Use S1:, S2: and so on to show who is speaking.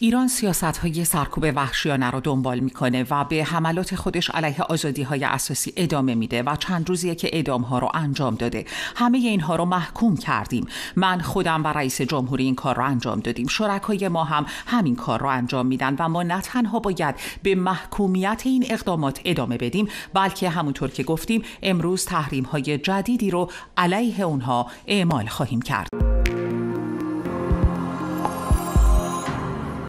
S1: ایران سیاست های سرکوب وحشیانه را دنبال میکنه و به حملات خودش علیه آزادی های اساسی ادامه میده و چند روزیه که اعدام ها رو انجام داده همه اینها رو محکوم کردیم من خودم و رئیس جمهوری این کار رو انجام دادیم شرکای ما هم همین کار رو انجام میدن و ما نه تنها باید به محکومیت این اقدامات ادامه بدیم بلکه همونطور که گفتیم امروز تحریم های جدیدی رو علیه اونها اعمال خواهیم کرد